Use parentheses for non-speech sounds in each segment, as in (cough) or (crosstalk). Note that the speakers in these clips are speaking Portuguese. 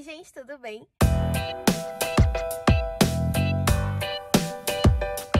Oi, gente, tudo bem?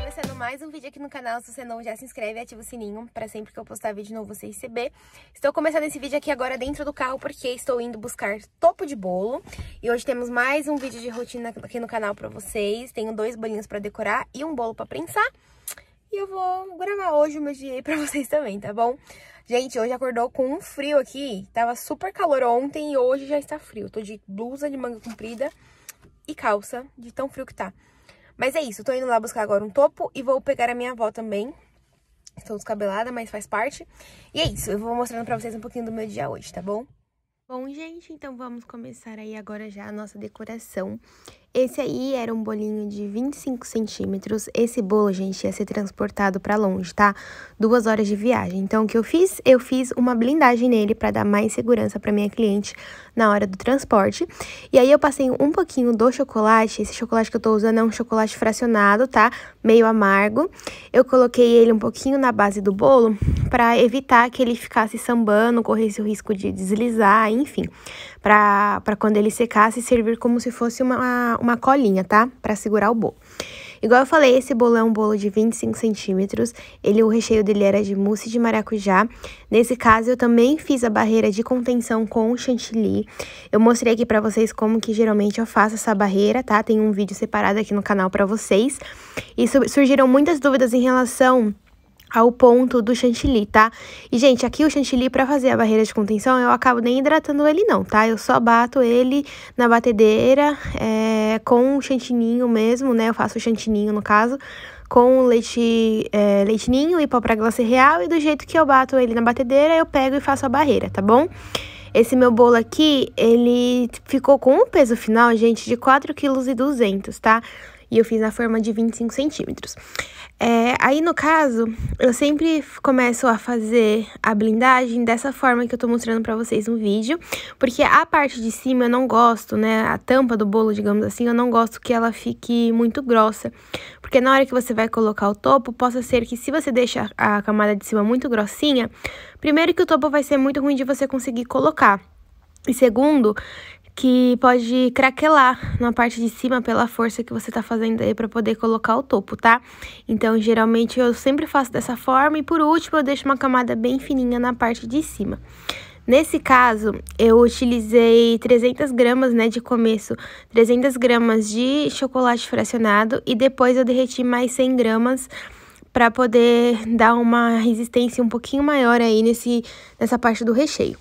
Começando mais um vídeo aqui no canal, se você não já se inscreve ativa o sininho para sempre que eu postar vídeo novo você receber. Estou começando esse vídeo aqui agora dentro do carro porque estou indo buscar topo de bolo. E hoje temos mais um vídeo de rotina aqui no canal para vocês. Tenho dois bolinhos para decorar e um bolo para prensar. E eu vou gravar hoje o meu dia aí pra (laughs) vocês também, tá bom? Gente, hoje acordou com um frio aqui. Tava super calor ontem e hoje já está frio. Tô de blusa de manga comprida e calça, de tão frio que tá. Mas é isso, tô indo lá buscar agora um topo e vou pegar a minha avó também. Estou descabelada, mas faz parte. E é isso, eu vou mostrando pra vocês um pouquinho do meu dia hoje, tá bom? Bom, gente, então vamos começar aí agora já a nossa decoração. Esse aí era um bolinho de 25 centímetros. Esse bolo, gente, ia ser transportado para longe, tá? Duas horas de viagem. Então, o que eu fiz? Eu fiz uma blindagem nele para dar mais segurança para minha cliente na hora do transporte. E aí, eu passei um pouquinho do chocolate. Esse chocolate que eu tô usando é um chocolate fracionado, tá? Meio amargo. Eu coloquei ele um pouquinho na base do bolo para evitar que ele ficasse sambando, corresse o risco de deslizar, enfim, para quando ele secasse servir como se fosse uma, uma colinha, tá? Para segurar o bolo. Igual eu falei, esse bolo é um bolo de 25 centímetros, ele, o recheio dele era de mousse de maracujá. Nesse caso, eu também fiz a barreira de contenção com chantilly. Eu mostrei aqui pra vocês como que geralmente eu faço essa barreira, tá? Tem um vídeo separado aqui no canal pra vocês. E surgiram muitas dúvidas em relação ao ponto do chantilly, tá? E, gente, aqui o chantilly, para fazer a barreira de contenção, eu acabo nem hidratando ele não, tá? Eu só bato ele na batedeira é, com o chantininho mesmo, né? Eu faço o chantininho, no caso, com leite, é, leite ninho e pó pra glacê real. E do jeito que eu bato ele na batedeira, eu pego e faço a barreira, tá bom? Esse meu bolo aqui, ele ficou com um peso final, gente, de 4,2 kg, tá? e eu fiz na forma de 25 centímetros. É, aí no caso, eu sempre começo a fazer a blindagem dessa forma que eu tô mostrando pra vocês no vídeo, porque a parte de cima eu não gosto, né, a tampa do bolo, digamos assim, eu não gosto que ela fique muito grossa, porque na hora que você vai colocar o topo, possa ser que se você deixa a camada de cima muito grossinha, primeiro que o topo vai ser muito ruim de você conseguir colocar, e segundo, que pode craquelar na parte de cima pela força que você tá fazendo aí para poder colocar o topo, tá? Então, geralmente eu sempre faço dessa forma e por último eu deixo uma camada bem fininha na parte de cima. Nesse caso, eu utilizei 300 gramas, né, de começo, 300 gramas de chocolate fracionado e depois eu derreti mais 100 gramas para poder dar uma resistência um pouquinho maior aí nesse, nessa parte do recheio.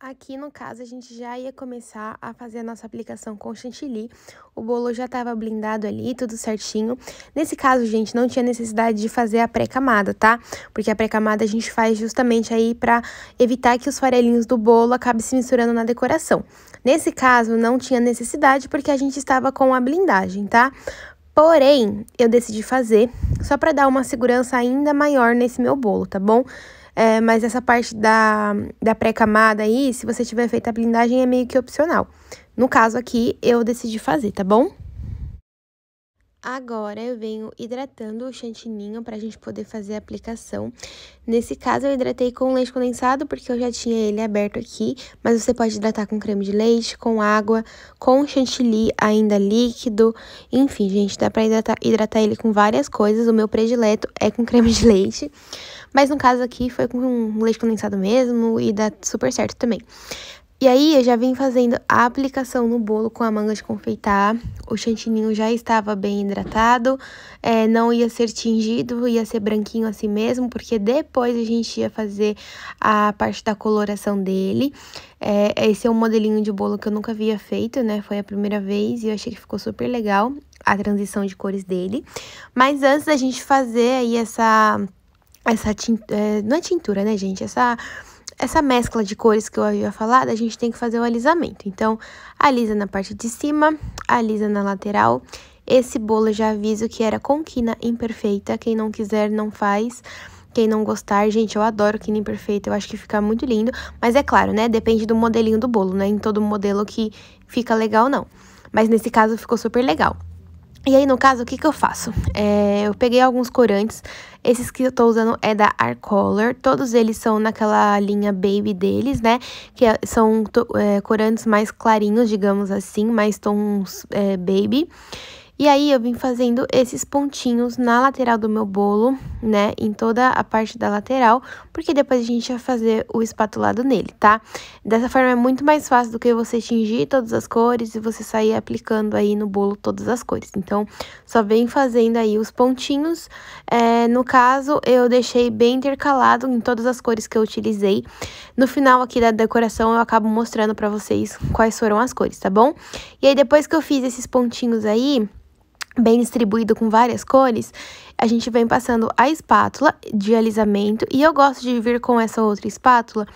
Aqui no caso a gente já ia começar a fazer a nossa aplicação com chantilly, o bolo já estava blindado ali, tudo certinho. Nesse caso, gente, não tinha necessidade de fazer a pré-camada, tá? Porque a pré-camada a gente faz justamente aí para evitar que os farelinhos do bolo acabem se misturando na decoração. Nesse caso, não tinha necessidade porque a gente estava com a blindagem, tá? Porém, eu decidi fazer só para dar uma segurança ainda maior nesse meu bolo, tá bom? É, mas essa parte da, da pré-camada aí, se você tiver feito a blindagem, é meio que opcional. No caso aqui, eu decidi fazer, tá bom? Agora eu venho hidratando o chantininho para a gente poder fazer a aplicação. Nesse caso eu hidratei com leite condensado porque eu já tinha ele aberto aqui, mas você pode hidratar com creme de leite, com água, com chantilly ainda líquido. Enfim, gente, dá para hidratar, hidratar ele com várias coisas. O meu predileto é com creme de leite. Mas no caso aqui foi com um leite condensado mesmo e dá super certo também. E aí eu já vim fazendo a aplicação no bolo com a manga de confeitar. O chantininho já estava bem hidratado, é, não ia ser tingido, ia ser branquinho assim mesmo, porque depois a gente ia fazer a parte da coloração dele. É, esse é um modelinho de bolo que eu nunca havia feito, né? Foi a primeira vez e eu achei que ficou super legal a transição de cores dele. Mas antes da gente fazer aí essa essa tintura, é, não é tintura, né, gente? Essa essa mescla de cores que eu havia falado, a gente tem que fazer o alisamento. Então, alisa na parte de cima, alisa na lateral. Esse bolo já aviso que era com quina imperfeita, quem não quiser não faz. Quem não gostar, gente, eu adoro quina imperfeita, eu acho que fica muito lindo. Mas é claro, né, depende do modelinho do bolo, né, em todo modelo que fica legal não. Mas nesse caso ficou super legal. E aí, no caso, o que, que eu faço? É, eu peguei alguns corantes, esses que eu tô usando é da Arcolor, todos eles são naquela linha baby deles, né? Que é, são é, corantes mais clarinhos, digamos assim, mais tons é, baby. E aí eu vim fazendo esses pontinhos na lateral do meu bolo, né, em toda a parte da lateral, porque depois a gente vai fazer o espatulado nele, tá? Dessa forma é muito mais fácil do que você tingir todas as cores e você sair aplicando aí no bolo todas as cores. Então, só vem fazendo aí os pontinhos. É, no caso, eu deixei bem intercalado em todas as cores que eu utilizei. No final aqui da decoração, eu acabo mostrando pra vocês quais foram as cores, tá bom? E aí, depois que eu fiz esses pontinhos aí, bem distribuído com várias cores, a gente vem passando a espátula de alisamento e eu gosto de vir com essa outra espátula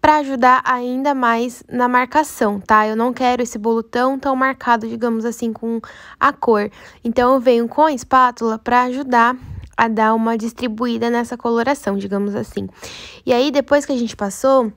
para ajudar ainda mais na marcação, tá? Eu não quero esse bolo tão, tão marcado, digamos assim, com a cor. Então, eu venho com a espátula para ajudar a dar uma distribuída nessa coloração, digamos assim. E aí, depois que a gente passou,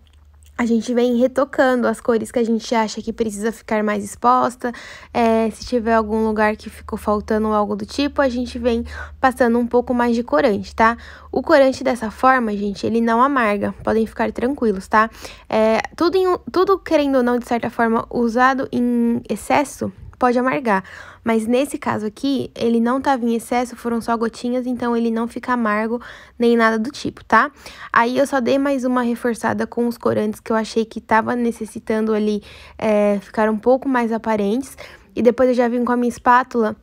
a gente vem retocando as cores que a gente acha que precisa ficar mais exposta. É, se tiver algum lugar que ficou faltando ou algo do tipo, a gente vem passando um pouco mais de corante, tá? O corante dessa forma, gente, ele não amarga, podem ficar tranquilos, tá? É, tudo, em, tudo, querendo ou não, de certa forma, usado em excesso pode amargar. Mas nesse caso aqui, ele não tava em excesso, foram só gotinhas, então ele não fica amargo nem nada do tipo, tá? Aí eu só dei mais uma reforçada com os corantes que eu achei que tava necessitando ali é, eh, ficar um pouco mais aparentes. E depois eu já vim com a minha espátula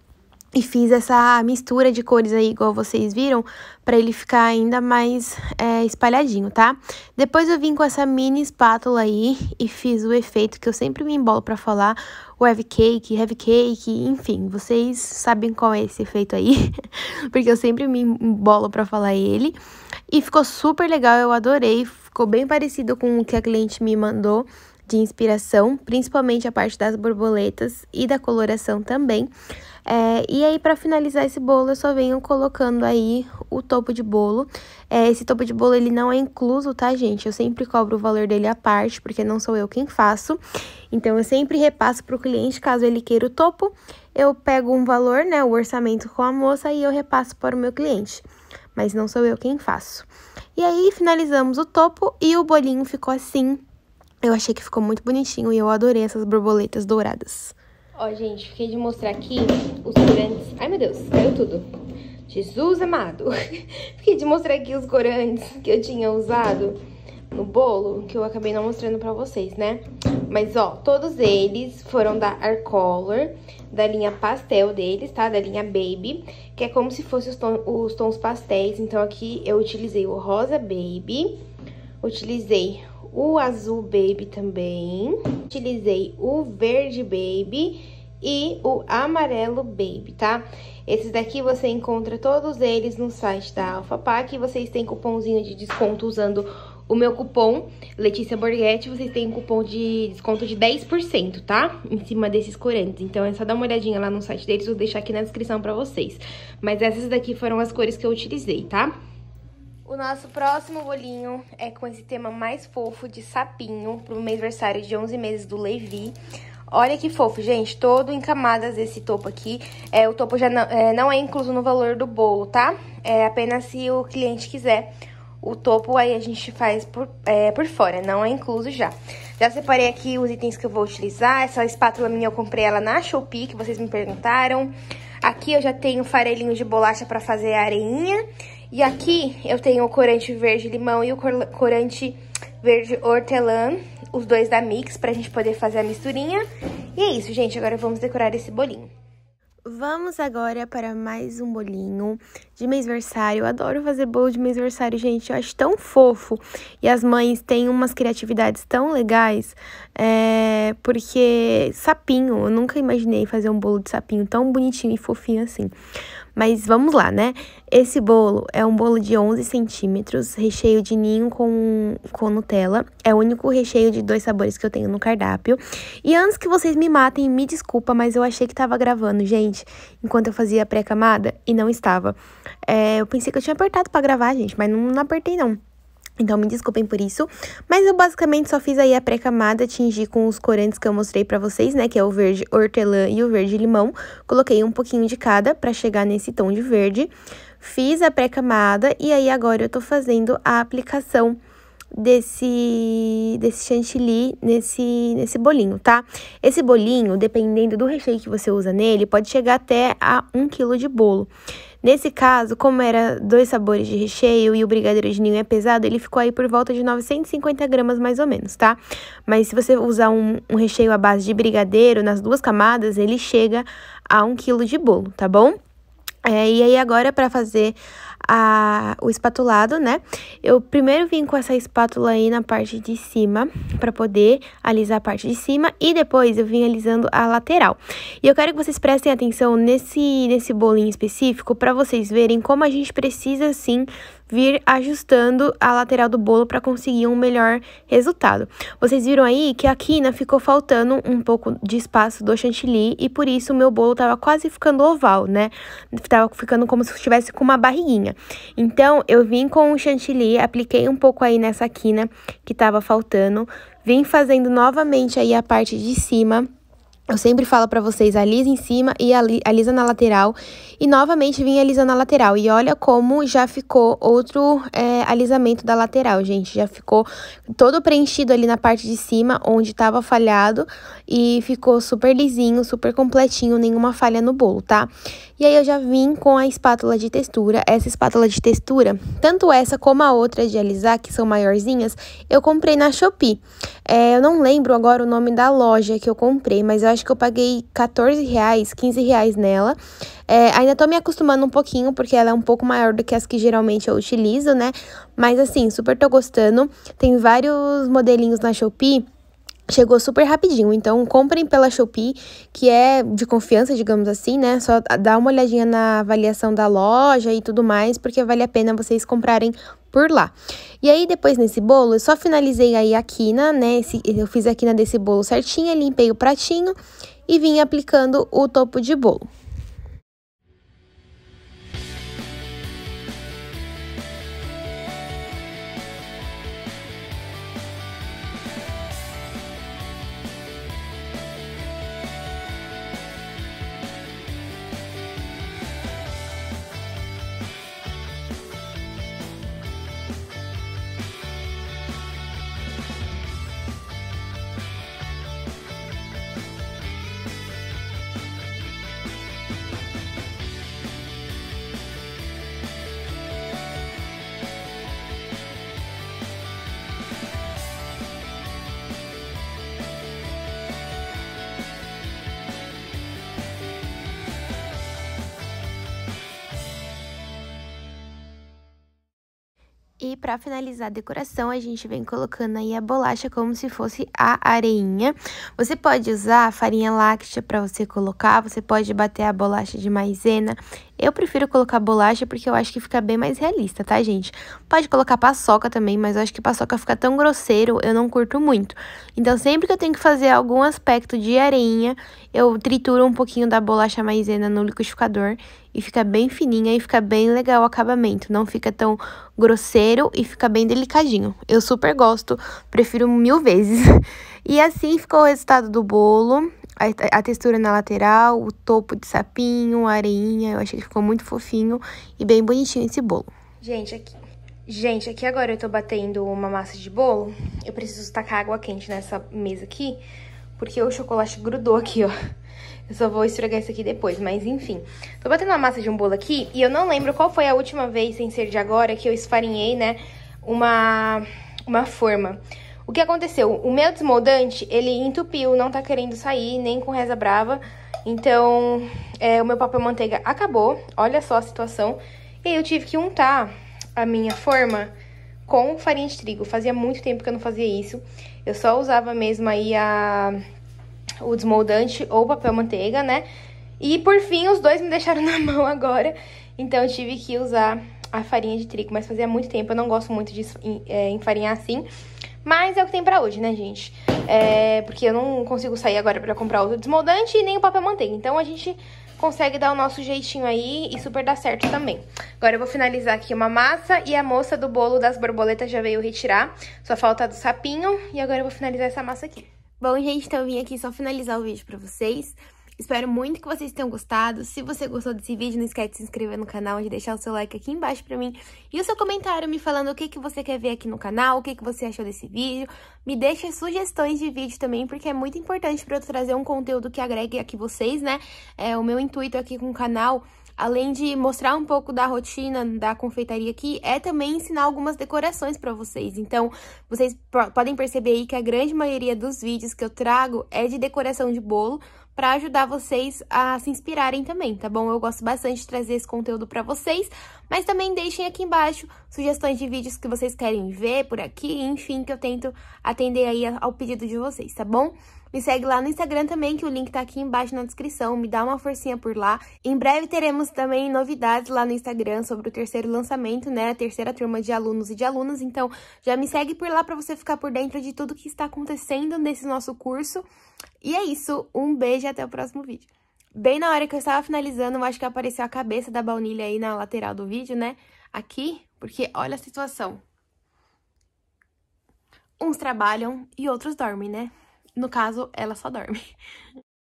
e fiz essa mistura de cores aí, igual vocês viram, para ele ficar ainda mais é, espalhadinho, tá? Depois eu vim com essa mini espátula aí e fiz o efeito que eu sempre me embolo para falar, o heavy cake, heavy cake, enfim, vocês sabem qual é esse efeito aí, (laughs) porque eu sempre me embolo para falar ele. E ficou super legal, eu adorei, ficou bem parecido com o que a cliente me mandou de inspiração, principalmente a parte das borboletas e da coloração também. É, e aí, para finalizar esse bolo, eu só venho colocando aí o topo de bolo. É, esse topo de bolo, ele não é incluso, tá, gente? Eu sempre cobro o valor dele à parte, porque não sou eu quem faço. Então, eu sempre repasso para o cliente, caso ele queira o topo, eu pego um valor, né, o orçamento com a moça e eu repasso para o meu cliente. Mas não sou eu quem faço. E aí, finalizamos o topo e o bolinho ficou assim, eu achei que ficou muito bonitinho e eu adorei essas borboletas douradas. Ó, gente, fiquei de mostrar aqui os corantes. Ai, meu Deus, caiu tudo. Jesus amado. (laughs) fiquei de mostrar aqui os corantes que eu tinha usado no bolo, que eu acabei não mostrando pra vocês, né? Mas, ó, todos eles foram da Arcolor, da linha pastel deles, tá? Da linha Baby, que é como se fosse os, os tons pastéis. Então, aqui eu utilizei o rosa Baby, utilizei o azul baby também, utilizei o verde baby e o amarelo baby, tá? Esses daqui você encontra todos eles no site da Alpha Pack, vocês têm cupomzinho de desconto usando o meu cupom Letícia Borghetti, vocês têm um cupom de desconto de 10%, tá? Em cima desses corantes. Então é só dar uma olhadinha lá no site deles, vou deixar aqui na descrição pra vocês. Mas essas daqui foram as cores que eu utilizei, tá? O nosso próximo bolinho é com esse tema mais fofo de sapinho pro o aniversário de 11 meses do Levi. Olha que fofo, gente, todo em camadas esse topo aqui. É, o topo já não é, não é incluso no valor do bolo, tá? É apenas se o cliente quiser. O topo aí a gente faz por, é, por fora, não é incluso já. Já separei aqui os itens que eu vou utilizar. Essa é espátula minha eu comprei ela na Shopee, que vocês me perguntaram. Aqui eu já tenho farelinho de bolacha para fazer a areinha. E aqui eu tenho o corante verde limão e o corante verde hortelã, os dois da Mix, pra gente poder fazer a misturinha. E é isso, gente, agora vamos decorar esse bolinho. Vamos agora para mais um bolinho de mêsversário. Eu adoro fazer bolo de mêsversário, gente. Eu acho tão fofo. E as mães têm umas criatividades tão legais. É... Porque sapinho, eu nunca imaginei fazer um bolo de sapinho tão bonitinho e fofinho assim. Mas vamos lá, né? Esse bolo é um bolo de 11 centímetros, recheio de ninho com, com Nutella. É o único recheio de dois sabores que eu tenho no cardápio. E antes que vocês me matem, me desculpa, mas eu achei que tava gravando, gente, enquanto eu fazia a pré-camada e não estava. É, eu pensei que eu tinha apertado para gravar, gente, mas não, não apertei não. Então me desculpem por isso, mas eu basicamente só fiz aí a pré-camada, tingi com os corantes que eu mostrei para vocês, né, que é o verde hortelã e o verde limão. Coloquei um pouquinho de cada para chegar nesse tom de verde. Fiz a pré-camada e aí agora eu tô fazendo a aplicação desse, desse chantilly nesse, nesse bolinho, tá? Esse bolinho, dependendo do recheio que você usa nele, pode chegar até a 1 kg de bolo. Nesse caso, como era dois sabores de recheio e o brigadeiro de ninho é pesado, ele ficou aí por volta de 950 gramas mais ou menos, tá? Mas se você usar um, um recheio à base de brigadeiro nas duas camadas, ele chega a 1 kg de bolo, tá bom? É, e aí agora para fazer a, o espatulado, né? Eu primeiro vim com essa espátula aí na parte de cima, para poder alisar a parte de cima, e depois eu vim alisando a lateral. E eu quero que vocês prestem atenção nesse, nesse bolinho específico, para vocês verem como a gente precisa, sim, vir ajustando a lateral do bolo para conseguir um melhor resultado. Vocês viram aí que a quina né, ficou faltando um pouco de espaço do chantilly e por isso o meu bolo tava quase ficando oval, né? Tava ficando como se estivesse com uma barriguinha. Então, eu vim com o chantilly, apliquei um pouco aí nessa quina que tava faltando, vim fazendo novamente aí a parte de cima eu sempre falo para vocês, alisa em cima e alisa na lateral. E novamente vim alisando a lateral. E olha como já ficou outro é, alisamento da lateral, gente. Já ficou todo preenchido ali na parte de cima, onde tava falhado. E ficou super lisinho, super completinho, nenhuma falha no bolo, tá? E aí eu já vim com a espátula de textura. Essa espátula de textura, tanto essa como a outra de alisar, que são maiorzinhas, eu comprei na Shopee. É, eu não lembro agora o nome da loja que eu comprei, mas eu acho que eu paguei 14 reais, 15 reais nela. É, ainda tô me acostumando um pouquinho, porque ela é um pouco maior do que as que geralmente eu utilizo, né? Mas assim, super tô gostando. Tem vários modelinhos na Shopee chegou super rapidinho. Então, comprem pela Shopee, que é de confiança, digamos assim, né? Só dá uma olhadinha na avaliação da loja e tudo mais, porque vale a pena vocês comprarem por lá. E aí, depois nesse bolo, eu só finalizei aí a quina, né? Esse, eu fiz a quina desse bolo certinha, limpei o pratinho e vim aplicando o topo de bolo. E para finalizar a decoração, a gente vem colocando aí a bolacha como se fosse a areinha. Você pode usar farinha láctea para você colocar, você pode bater a bolacha de maisena eu prefiro colocar bolacha porque eu acho que fica bem mais realista, tá, gente? Pode colocar paçoca também, mas eu acho que paçoca fica tão grosseiro, eu não curto muito. Então, sempre que eu tenho que fazer algum aspecto de areinha, eu trituro um pouquinho da bolacha maisena no liquidificador e fica bem fininha e fica bem legal o acabamento. Não fica tão grosseiro e fica bem delicadinho. Eu super gosto, prefiro mil vezes. (laughs) E assim ficou o resultado do bolo a, a textura na lateral, o topo de sapinho, a areinha. Eu achei que ficou muito fofinho e bem bonitinho esse bolo. Gente, aqui. Gente, aqui agora eu tô batendo uma massa de bolo. Eu preciso tacar água quente nessa mesa aqui, porque o chocolate grudou aqui, ó. Eu só vou esfregar isso aqui depois, mas enfim. Tô batendo uma massa de um bolo aqui e eu não lembro qual foi a última vez, sem ser de agora, que eu esfarinhei, né, uma, uma forma. O que aconteceu? O meu desmoldante, ele entupiu, não tá querendo sair, nem com reza brava. Então, é, o meu papel manteiga acabou, olha só a situação. E eu tive que untar a minha forma com farinha de trigo. Fazia muito tempo que eu não fazia isso. Eu só usava mesmo aí a, o desmoldante ou papel manteiga, né? E por fim, os dois me deixaram (laughs) na mão agora. Então, eu tive que usar a farinha de trigo, mas fazia muito tempo. Eu não gosto muito de é, enfarinhar assim. Mas é o que tem para hoje, né, gente? É, porque eu não consigo sair agora para comprar outro desmoldante e nem o papel manteiga. Então a gente consegue dar o nosso jeitinho aí e super dá certo também. Agora eu vou finalizar aqui uma massa e a moça do bolo das borboletas já veio retirar. Só falta do sapinho e agora eu vou finalizar essa massa aqui. Bom, gente, então eu vim aqui só finalizar o vídeo pra vocês. Espero muito que vocês tenham gostado. Se você gostou desse vídeo, não esquece de se inscrever no canal e de deixar o seu like aqui embaixo pra mim. E o seu comentário me falando o que, que você quer ver aqui no canal, o que, que você achou desse vídeo. Me deixa sugestões de vídeo também, porque é muito importante pra eu trazer um conteúdo que agregue aqui vocês, né? É, o meu intuito aqui com o canal além de mostrar um pouco da rotina da confeitaria aqui, é também ensinar algumas decorações para vocês. Então, vocês podem perceber aí que a grande maioria dos vídeos que eu trago é de decoração de bolo, para ajudar vocês a se inspirarem também, tá bom? Eu gosto bastante de trazer esse conteúdo para vocês, mas também deixem aqui embaixo sugestões de vídeos que vocês querem ver por aqui, enfim, que eu tento atender aí ao pedido de vocês, tá bom? Me segue lá no Instagram também, que o link tá aqui embaixo na descrição. Me dá uma forcinha por lá. Em breve teremos também novidades lá no Instagram sobre o terceiro lançamento, né? A terceira turma de alunos e de alunas. Então, já me segue por lá para você ficar por dentro de tudo que está acontecendo nesse nosso curso. E é isso. Um beijo e até o próximo vídeo. Bem na hora que eu estava finalizando, eu acho que apareceu a cabeça da baunilha aí na lateral do vídeo, né? Aqui, porque olha a situação. Uns trabalham e outros dormem, né? No caso, ela só dorme.